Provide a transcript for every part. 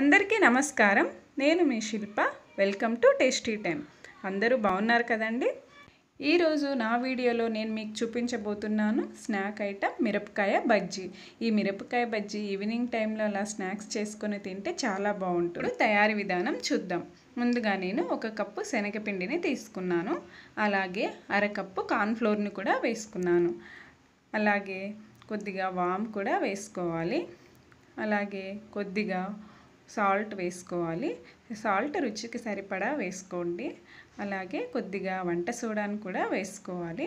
అందరికీ నమస్కారం నేను మీ Shilpa welcome to Tasty Time అందరూ బాగున్నారు కదండి ఈరోజు నా వీడియోలో నేను మీకు చూపించబోతున్నాను స్నాక్ ఐటమ్ మిరపకాయ బజ్జీ ఈ మిరపకాయ బజ్జీ ఈవినింగ్ టైంలో అలా స్నాక్స్ చేసుకొని తింటే చాలా బాగుంటుంది తయారీ విధానం చూద్దాం ముందుగా నేను ఒక కప్పు శనగపిండిని తీసుకున్నాను అలాగే అరకప్పు కార్న్ఫ్లోర్ని కూడా వేసుకున్నాను అలాగే కొద్దిగా వామ్ కూడా వేసుకోవాలి అలాగే కొద్దిగా సాల్ట్ వేసుకోవాలి సాల్ట్ రుచికి సరిపడా వేసుకోండి అలాగే కొద్దిగా వంట సోడాను కూడా వేసుకోవాలి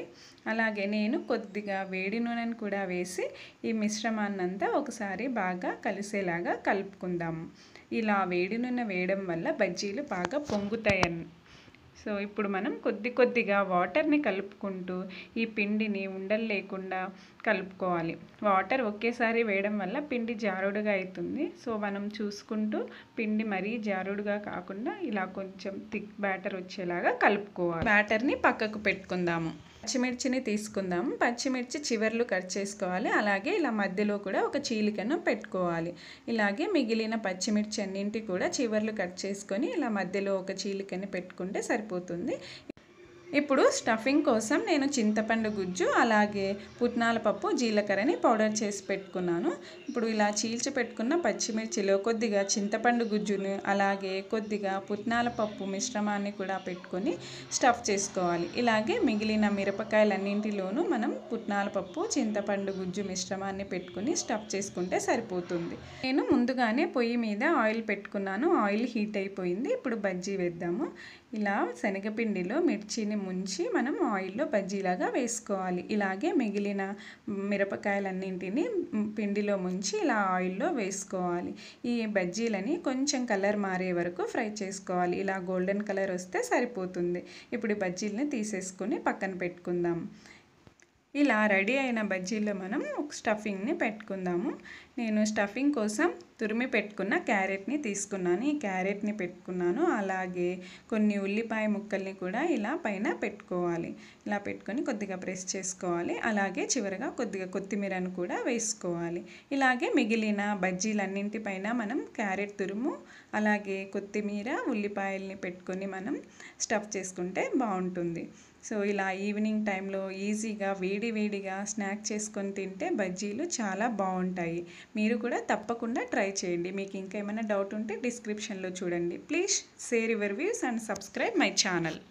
అలాగే నేను కొద్దిగా వేడి నూనెను కూడా వేసి ఈ మిశ్రమాన్నంతా ఒకసారి బాగా కలిసేలాగా కలుపుకుందాము ఇలా వేడి నూనె వేయడం వల్ల బజ్జీలు బాగా పొంగుతాయి సో ఇప్పుడు మనం కొద్ది కొద్దిగా వాటర్ని కలుపుకుంటూ ఈ పిండిని ఉండలు లేకుండా కలుపుకోవాలి వాటర్ ఒకేసారి వేయడం వల్ల పిండి జారుడుగా అవుతుంది సో మనం చూసుకుంటూ పిండి మరీ జారుడుగా కాకుండా ఇలా కొంచెం థిక్ బ్యాటర్ వచ్చేలాగా కలుపుకోవాలి బ్యాటర్ని పక్కకు పెట్టుకుందాము పచ్చిమిర్చిని తీసుకుందాం పచ్చిమిర్చి చివర్లు కట్ చేసుకోవాలి అలాగే ఇలా మధ్యలో కూడా ఒక చీలికను పెట్టుకోవాలి ఇలాగే మిగిలిన పచ్చిమిర్చి అన్నింటి కూడా చివర్లు కట్ చేసుకొని ఇలా మధ్యలో ఒక చీలికని పెట్టుకుంటే సరిపోతుంది ఇప్పుడు స్టఫింగ్ కోసం నేను చింతపండు గుజ్జు అలాగే పుట్నాల పప్పు జీలకర్రని పౌడర్ చేసి పెట్టుకున్నాను ఇప్పుడు ఇలా చీల్చి పెట్టుకున్న పచ్చిమిర్చిలో కొద్దిగా చింతపండు గుజ్జును అలాగే కొద్దిగా పుట్నాల పప్పు మిశ్రమాన్ని కూడా పెట్టుకొని స్టఫ్ చేసుకోవాలి ఇలాగే మిగిలిన మిరపకాయలన్నింటిలోనూ మనం పుట్నాల పప్పు చింతపండు గుజ్జు మిశ్రమాన్ని పెట్టుకుని స్టఫ్ చేసుకుంటే సరిపోతుంది నేను ముందుగానే పొయ్యి మీద ఆయిల్ పెట్టుకున్నాను ఆయిల్ హీట్ అయిపోయింది ఇప్పుడు బజ్జీ వేద్దాము ఇలా శనగపిండిలో మిర్చిని ముంచి మనం ఆయిల్లో బజ్జీలాగా వేసుకోవాలి ఇలాగే మిగిలిన మిరపకాయలన్నింటినీ పిండిలో ముంచి ఇలా ఆయిల్లో వేసుకోవాలి ఈ బజ్జీలని కొంచెం కలర్ మారే వరకు ఫ్రై చేసుకోవాలి ఇలా గోల్డెన్ కలర్ వస్తే సరిపోతుంది ఇప్పుడు బజ్జీలని తీసేసుకుని పక్కన పెట్టుకుందాం ఇలా రెడీ అయిన బజ్జీలో మనం స్టఫింగ్ని పెట్టుకుందాము నేను స్టఫింగ్ కోసం తురిమి పెట్టుకున్న క్యారెట్ని తీసుకున్నాను ఈ క్యారెట్ని పెట్టుకున్నాను అలాగే కొన్ని ఉల్లిపాయ ముక్కల్ని కూడా ఇలా పైన పెట్టుకోవాలి ఇలా పెట్టుకొని కొద్దిగా ప్రెస్ చేసుకోవాలి అలాగే చివరగా కొద్దిగా కొత్తిమీరను కూడా వేసుకోవాలి ఇలాగే మిగిలిన బజ్జీలన్నింటిపైన మనం క్యారెట్ తురుము అలాగే కొత్తిమీర ఉల్లిపాయల్ని పెట్టుకొని మనం స్టఫ్ చేసుకుంటే బాగుంటుంది సో ఇలా ఈవినింగ్ టైంలో ఈజీగా వేడి వేడిగా స్నాక్ చేసుకొని తింటే బజ్జీలు చాలా బాగుంటాయి మీరు కూడా తప్పకుండా ట్రై చేయండి మీకు ఇంకా ఏమైనా డౌట్ ఉంటే డిస్క్రిప్షన్లో చూడండి please share your views and subscribe my channel